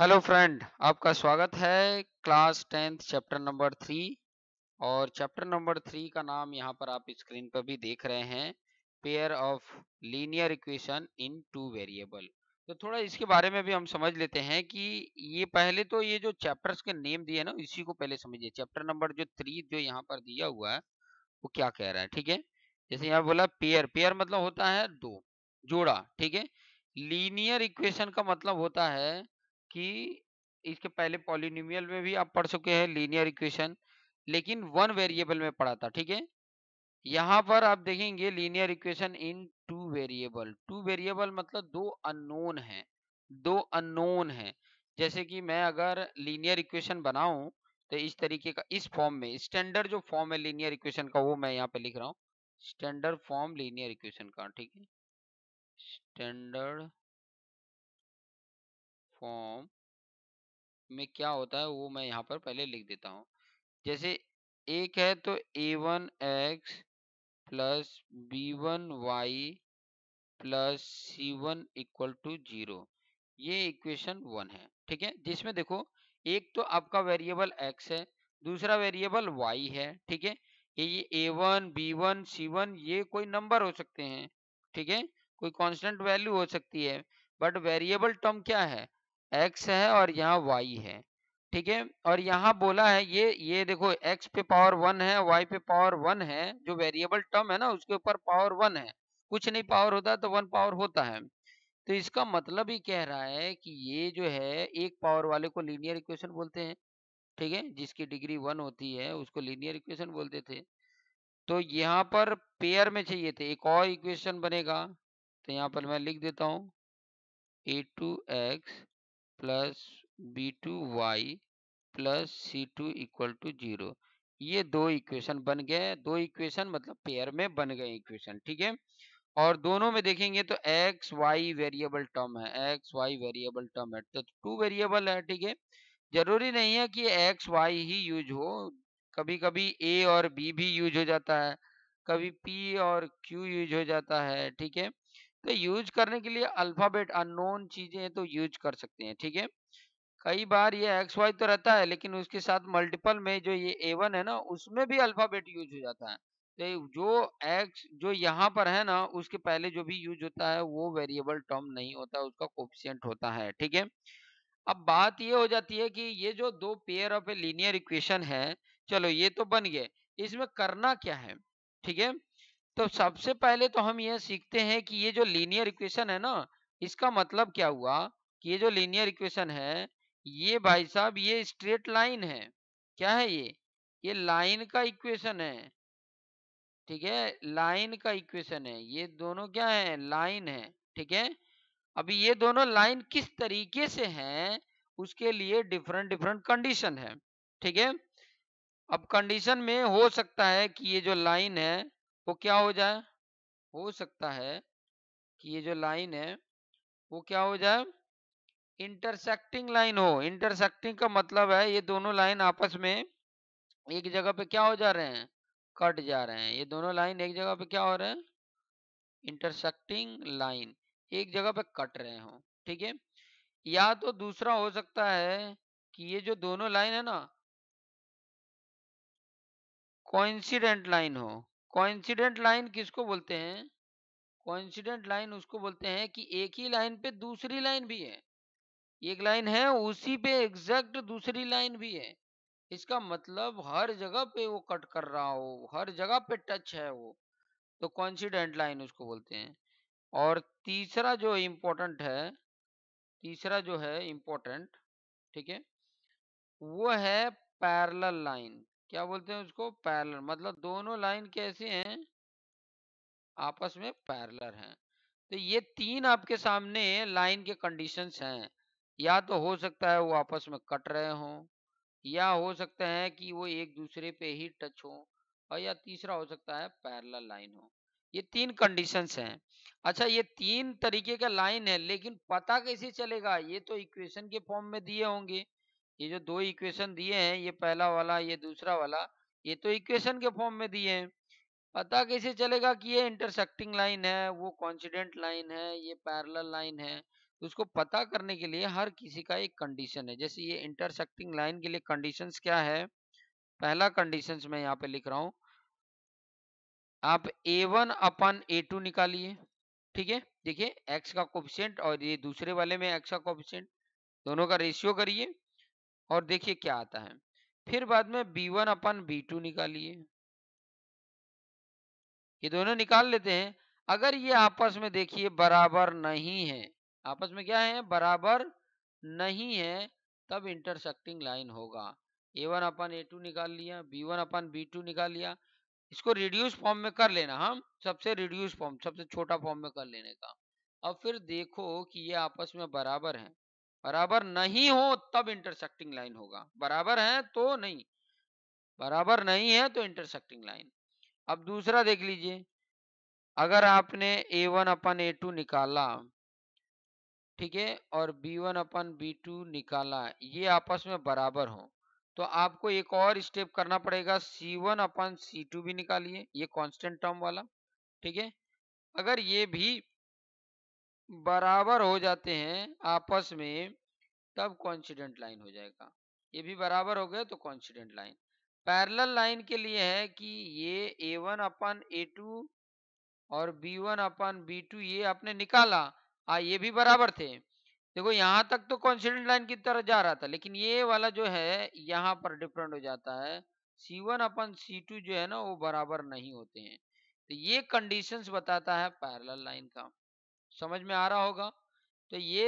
hello friend आपका स्वागत है class tenth chapter number three और चैप्टर नंबर थ्री का नाम यहाँ पर आप स्क्रीन पर भी देख रहे हैं pair of linear equation in two variable तो थोड़ा इसके बारे में भी हम समझ लेते हैं कि ये पहले तो ये जो चैप्टर्स के नेम दिए ना इसी को पहले समझिए चैप्टर नंबर जो थ्री जो यहाँ पर दिया हुआ है वो क्या कह रहा है ठीक है जैसे यहाँ बोला पेयर पेयर मतलब होता है दो जोड़ा ठीक है लीनियर इक्वेशन का मतलब होता है कि इसके पहले पॉलिनियल में भी आप पढ़ चुके हैं लीनियर इक्वेशन लेकिन वन वेरिएबल में पढ़ा था ठीक है यहाँ पर आप देखेंगे linear equation in two variable two variable मतलब दो अनोन है दो अनोन है जैसे कि मैं अगर लीनियर इक्वेशन बनाऊं तो इस तरीके का इस फॉर्म में स्टैंडर्ड जो फॉर्म है लीनियर इक्वेशन का वो मैं यहाँ पे लिख रहा हूँ स्टैंडर्ड फॉर्म लीनियर इक्वेशन का ठीक है स्टैंडर्ड फॉर्म में क्या होता है वो मैं यहाँ पर पहले लिख देता हूँ जैसे एक है तो A one X plus B one Y plus C one equal to zero ये इक्वेशन वन है ठीक है जिसमें देखो एक तो आपका वेरिएबल एक्स है दूसरा वेरिएबल वाई है ठीक है ये A one B one C one ये कोई नंबर हो सकते हैं ठीक है कोई कांस्टेंट वैल्यू हो सकती है बट वेरिएबल टर्म क्या है एक्स है और यहाँ वाई है ठीक है और यहाँ बोला है ये ये देखो एक्स पे पावर वन है वाई पे पावर वन है जो वेरिएबल टर्म है ना उसके ऊपर पावर वन है कुछ नहीं पावर होता तो वन पावर होता है तो इसका मतलब ही कह रहा है कि ये जो है एक पावर वाले को लीनियर इक्वेशन बोलते हैं ठीक है जिसकी डिग्री वन होती है उसको लीनियर इक्वेशन बोलते थे तो यहाँ पर पेयर में चाहिए थे एक और इक्वेशन बनेगा तो यहाँ पर मैं लिख देता हूँ A two X plus B two Y plus C two equal to zero ये दो इक्वेशन बन गए दो इक्वेशन मतलब पेयर में बन गए इक्वेशन ठीक है और दोनों में देखेंगे तो एक्स वाई वेरिएबल टर्म है एक्स वाई वेरिएबल टर्म है तो टू वेरिएबल है ठीक है जरूरी नहीं है कि एक्स वाई ही यूज हो कभी कभी ए और बी भी यूज हो जाता है कभी पी और क्यू यूज हो जाता है ठीक है तो यूज करने के लिए अल्फाबेट अनोन चीजें तो यूज कर सकते हैं ठीक है कई बार ये एक्स वाई तो रहता है लेकिन उसके साथ मल्टीपल में जो ये ए वन है ना उसमें भी अल्फाबेट यूज हो जाता है तो जो एक्स जो यहाँ पर है ना उसके पहले जो भी यूज होता है वो वेरिएबल टर्म नहीं होता उसका कोफिशियंट होता है ठीक है अब बात ये हो जाती है कि ये जो दो pair of a linear equation है चलो ये तो बन गए इसमें करना क्या है ठीक है तो सबसे पहले तो हम यह सीखते हैं कि ये जो लीनियर इक्वेशन है ना इसका मतलब क्या हुआ कि ये जो लीनियर इक्वेशन है ये भाई साहब ये स्ट्रेट लाइन है क्या है ये ये लाइन का इक्वेशन है ठीक है लाइन का इक्वेशन है ये दोनों क्या है लाइन है ठीक है अभी ये दोनों लाइन किस तरीके से हैं उसके लिए डिफरेंट डिफरेंट कंडीशन है ठीक है अब कंडीशन में हो सकता है कि ये जो लाइन है वो क्या हो जाए हो सकता है कि ये जो लाइन है वो क्या हो जाए इंटरसेक्टिंग लाइन हो इंटरसेक्टिंग का मतलब है ये दोनों लाइन आपस में एक जगह पे क्या हो जा रहे हैं कट जा रहे हैं ये दोनों लाइन एक जगह पे क्या हो रहे हैं इंटरसेक्टिंग लाइन एक जगह पे कट रहे हो ठीक है या तो दूसरा हो सकता है कि ये जो दोनों लाइन है ना कोइंसिडेंट लाइन हो कोइंसिडेंट लाइन किसको बोलते हैं कोइंसिडेंट लाइन उसको बोलते हैं कि एक ही लाइन पे दूसरी लाइन भी है एक लाइन है उसी पे एग्जैक्ट दूसरी लाइन भी है इसका मतलब हर जगह पे वो कट कर रहा हो हर जगह पे टच है वो तो कॉन्सिडेंट लाइन उसको बोलते हैं और तीसरा जो इम्पोर्टेंट है तीसरा जो है इम्पोर्टेंट ठीक है वो है पैरल लाइन क्या बोलते हैं उसको पैरलर मतलब दोनों लाइन कैसे हैं आपस में पैरलर हैं तो ये तीन आपके सामने लाइन के कंडीशंस हैं या तो हो सकता है वो आपस में कट रहे हों या हो सकता है कि वो एक दूसरे पे ही टच हो और या तीसरा हो सकता है पैरल लाइन हो ये तीन कंडीशंस हैं अच्छा ये तीन तरीके का लाइन है लेकिन पता कैसे चलेगा ये तो इक्वेशन के फॉर्म में दिए होंगे ये जो दो इक्वेशन दिए हैं ये पहला वाला ये दूसरा वाला ये तो इक्वेशन के फॉर्म में दिए हैं पता कैसे चलेगा कि ये इंटरसेक्टिंग लाइन है वो कॉन्सिडेंट लाइन है ये पैरल लाइन है तो उसको पता करने के लिए हर किसी का एक कंडीशन है जैसे ये इंटरसेक्टिंग लाइन के लिए कंडीशंस क्या है पहला कंडीशंस मैं यहाँ पे लिख रहा हूँ आप ए वन अपन ए टू निकालिए ठीक है देखिए एक्स का कोफिशियंट और ये दूसरे वाले में एक्स का कोफिशियंट दोनों का रेशियो करिए और देखिए क्या आता है फिर बाद में बी वन अपन बी टू निकालिए ये दोनों निकाल लेते हैं अगर ये आपस में देखिए बराबर नहीं है आपस में क्या है बराबर नहीं है तब इंटरसेक्टिंग लाइन होगा ए वन अपन ए टू निकाल लिया बी वन अपन बी टू निकाल लिया इसको रिड्यूस फॉर्म में कर लेना हम सबसे रिड्यूस फॉर्म सबसे छोटा फॉर्म में कर लेने का अब फिर देखो कि ये आपस में बराबर है बराबर नहीं हो तब इंटरसेक्टिंग लाइन होगा बराबर है तो नहीं बराबर नहीं है तो इंटरसेक्टिंग लाइन अब दूसरा देख लीजिए अगर आपने ए वन अपन ए टू निकाला ठीक है और बी वन अपन बी टू निकाला ये आपस में बराबर हो तो आपको एक और स्टेप करना पड़ेगा सी वन अपन सी टू भी निकालिए ये कांस्टेंट टर्म वाला ठीक है अगर ये भी बराबर हो जाते हैं आपस में तब कॉन्सिडेंट लाइन हो जाएगा ये भी बराबर हो गया तो कॉन्सिडेंट लाइन पैरल लाइन के लिए है कि ये ए वन अपन ए टू और बी वन अपन बी टू ये आपने निकाला आ हाँ, ये भी बराबर थे देखो यहाँ तक तो कॉन्सिडेंट लाइन की तरह जा रहा था लेकिन ये वाला जो है यहाँ पर डिफरेंट हो जाता है सी वन अपन सी टू जो है ना वो बराबर नहीं होते हैं तो ये कंडीशंस बताता है पैरल लाइन का समझ में आ रहा होगा तो ये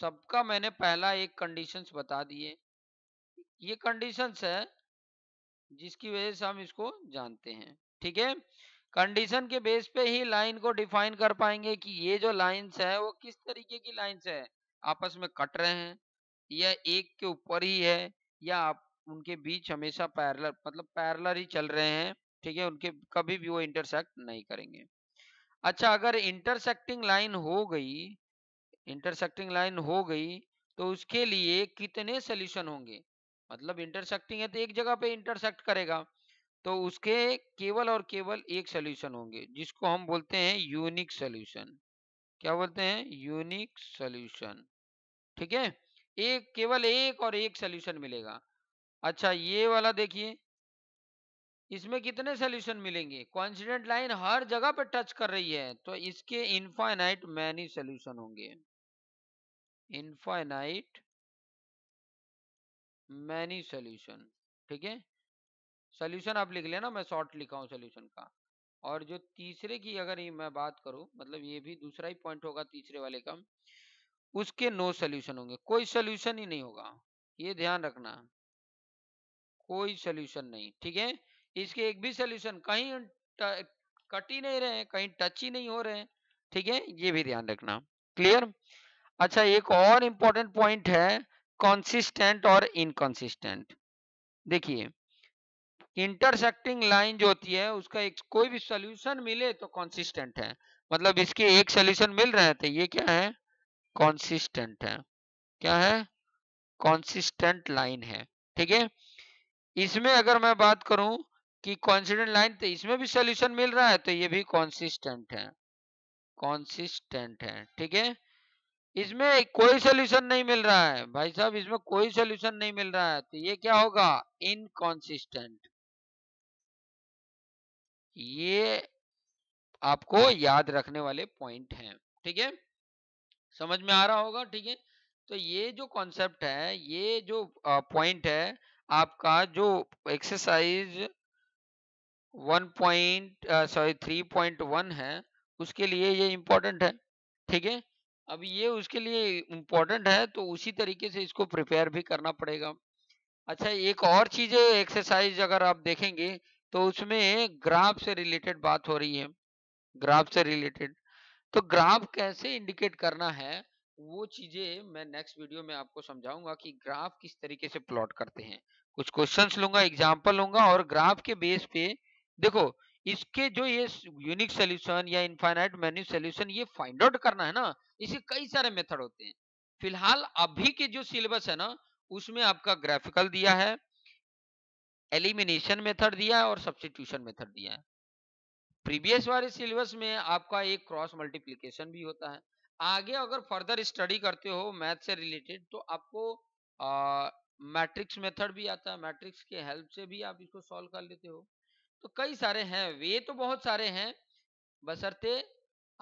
सबका मैंने पहला एक कंडीशंस बता दिए ये कंडीशंस है जिसकी वजह से हम इसको जानते हैं ठीक है कंडीशन के बेस पे ही लाइन को डिफाइन कर पाएंगे कि ये जो लाइंस है वो किस तरीके की लाइंस है आपस में कट रहे हैं या एक के ऊपर ही है या आप उनके बीच हमेशा पैरलर मतलब पैरलर ही चल रहे हैं ठीक है उनके कभी भी वो इंटरसेक्ट नहीं करेंगे अच्छा अगर इंटरसेक्टिंग लाइन हो गई इंटरसेक्टिंग लाइन हो गई तो उसके लिए कितने सोल्यूशन होंगे मतलब इंटरसेक्टिंग है तो एक जगह पे इंटरसेक्ट करेगा तो उसके केवल और केवल एक सोल्यूशन होंगे जिसको हम बोलते हैं यूनिक सोल्यूशन क्या बोलते हैं यूनिक सोल्यूशन ठीक है एक केवल एक और एक सोल्यूशन मिलेगा अच्छा ये वाला देखिए इसमें कितने सोल्यूशन मिलेंगे कॉन्सिडेंट लाइन हर जगह पे टच कर रही है तो इसके इनफाइनाइट मैनी सोल्यूशन होंगे इनफाइनाइट मैनी सोल्यूशन ठीक है सोल्यूशन आप लिख लेना मैं शॉर्ट लिखा हूँ सोल्यूशन का और जो तीसरे की अगर मैं बात करूं मतलब ये भी दूसरा ही पॉइंट होगा तीसरे वाले का उसके नो सोल्यूशन होंगे कोई सोल्यूशन ही नहीं होगा ये ध्यान रखना कोई सोल्यूशन नहीं ठीक है इसके एक भी सोल्यूशन कहीं कट ही नहीं रहे हैं कहीं टच ही नहीं हो रहे हैं ठीक है ये भी ध्यान रखना क्लियर अच्छा एक और इंपॉर्टेंट पॉइंट है कॉन्सिस्टेंट और इनकॉन्सिस्टेंट देखिए इंटरसेक्टिंग लाइन जो होती है उसका एक कोई भी सोल्यूशन मिले तो कॉन्सिस्टेंट है मतलब इसके एक सोल्यूशन मिल रहे थे तो ये क्या है कॉन्सिस्टेंट है क्या है कॉन्सिस्टेंट लाइन है ठीक है इसमें अगर मैं बात करूं कि कॉन्सिडेंट लाइन तो इसमें भी सोल्यूशन मिल रहा है तो ये भी कॉन्सिस्टेंट है कॉन्सिस्टेंट है ठीक है इसमें कोई सोल्यूशन नहीं मिल रहा है भाई साहब इसमें कोई सोल्यूशन नहीं मिल रहा है तो ये क्या होगा इनकॉन्सिस्टेंट ये आपको याद रखने वाले पॉइंट हैं ठीक है समझ में आ रहा होगा ठीक है तो ये जो कॉन्सेप्ट है ये जो पॉइंट है आपका जो exercise one point sorry three point one है उसके लिए ये इम्पोर्टेंट है ठीक है अब ये उसके लिए इम्पोर्टेंट है तो उसी तरीके से इसको प्रिपेयर भी करना पड़ेगा अच्छा एक और चीज़ एक्सरसाइज अगर आप देखेंगे तो उसमें ग्राफ से रिलेटेड बात हो रही है ग्राफ से रिलेटेड तो ग्राफ कैसे इंडिकेट करना है वो चीज़ें मैं नेक्स्ट वीडियो में आपको समझाऊंगा कि ग्राफ किस तरीके से प्लॉट करते हैं कुछ क्वेश्चंस लूंगा एग्जांपल लूंगा और ग्राफ के बेस पे देखो इसके जो ये यूनिक सोल्यूशन या इनफाइनाइट मेन्यू सोल्यूशन ये फाइंड आउट करना है ना इसके कई सारे मेथड होते हैं फिलहाल अभी के जो सिलेबस है ना उसमें आपका ग्राफिकल दिया है एलिमिनेशन मेथड दिया है और सब्सिट्यूशन मेथड दिया है प्रीवियस वाले सिलेबस में आपका एक क्रॉस मल्टीप्लीकेशन भी होता है आगे अगर फर्दर स्टडी करते हो मैथ से रिलेटेड तो आपको मैट्रिक्स मेथड भी आता है मैट्रिक्स के हेल्प से भी आप इसको सॉल्व कर लेते हो तो कई सारे हैं वे तो बहुत सारे हैं बसरते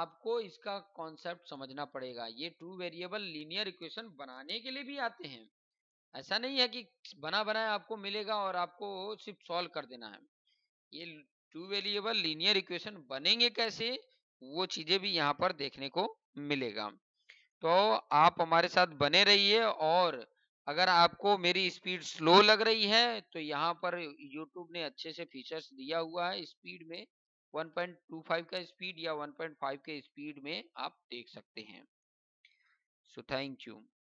आपको इसका कॉन्सेप्ट समझना पड़ेगा ये टू वेरिएबल लीनियर इक्वेशन बनाने के लिए भी आते हैं ऐसा नहीं है कि बना बनाए आपको मिलेगा और आपको सिर्फ सॉल्व कर देना है ये टू वेरिएबल लीनियर इक्वेशन बनेंगे कैसे वो चीजें भी यहाँ पर देखने को मिलेगा तो आप हमारे साथ बने रहिए और अगर आपको मेरी स्पीड स्लो लग रही है तो यहाँ पर यूट्यूब ने अच्छे से फीचर्स दिया हुआ है स्पीड में 1.25 का स्पीड या 1.5 के स्पीड में आप देख सकते हैं सो थैंक यू